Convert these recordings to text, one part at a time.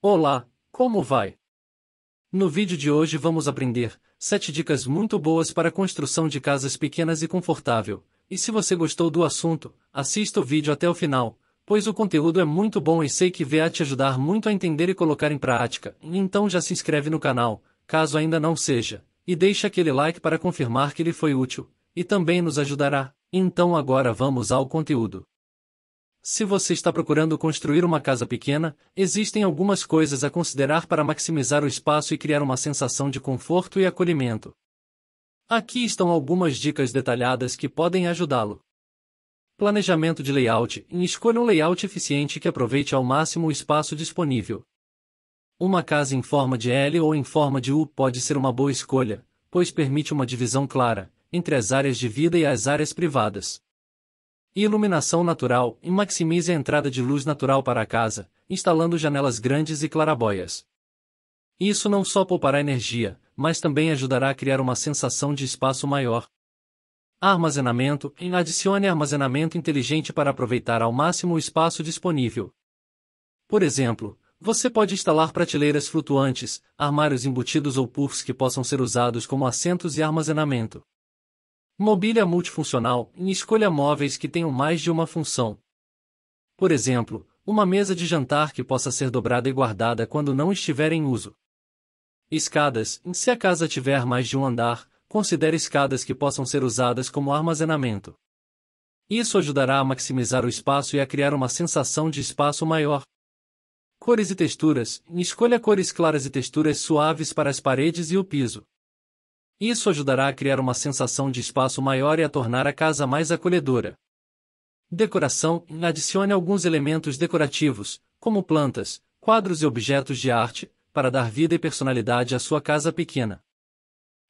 Olá, como vai? No vídeo de hoje vamos aprender 7 dicas muito boas para a construção de casas pequenas e confortável. E se você gostou do assunto, assista o vídeo até o final, pois o conteúdo é muito bom e sei que vai te ajudar muito a entender e colocar em prática. Então já se inscreve no canal, caso ainda não seja, e deixa aquele like para confirmar que ele foi útil, e também nos ajudará. Então agora vamos ao conteúdo. Se você está procurando construir uma casa pequena, existem algumas coisas a considerar para maximizar o espaço e criar uma sensação de conforto e acolhimento. Aqui estão algumas dicas detalhadas que podem ajudá-lo. Planejamento de layout: escolha um layout eficiente que aproveite ao máximo o espaço disponível. Uma casa em forma de L ou em forma de U pode ser uma boa escolha, pois permite uma divisão clara entre as áreas de vida e as áreas privadas e iluminação natural e maximize a entrada de luz natural para a casa, instalando janelas grandes e claraboias. Isso não só poupará energia, mas também ajudará a criar uma sensação de espaço maior. Armazenamento Adicione armazenamento inteligente para aproveitar ao máximo o espaço disponível. Por exemplo, você pode instalar prateleiras flutuantes, armários embutidos ou puffs que possam ser usados como assentos e armazenamento. Mobília multifuncional em escolha móveis que tenham mais de uma função. Por exemplo, uma mesa de jantar que possa ser dobrada e guardada quando não estiver em uso. Escadas se a casa tiver mais de um andar, considere escadas que possam ser usadas como armazenamento. Isso ajudará a maximizar o espaço e a criar uma sensação de espaço maior. Cores e texturas escolha cores claras e texturas suaves para as paredes e o piso. Isso ajudará a criar uma sensação de espaço maior e a tornar a casa mais acolhedora. Decoração: adicione alguns elementos decorativos, como plantas, quadros e objetos de arte, para dar vida e personalidade à sua casa pequena.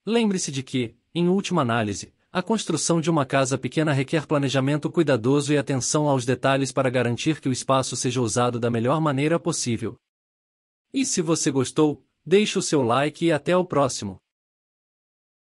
Lembre-se de que, em última análise, a construção de uma casa pequena requer planejamento cuidadoso e atenção aos detalhes para garantir que o espaço seja usado da melhor maneira possível. E se você gostou, deixe o seu like e até o próximo.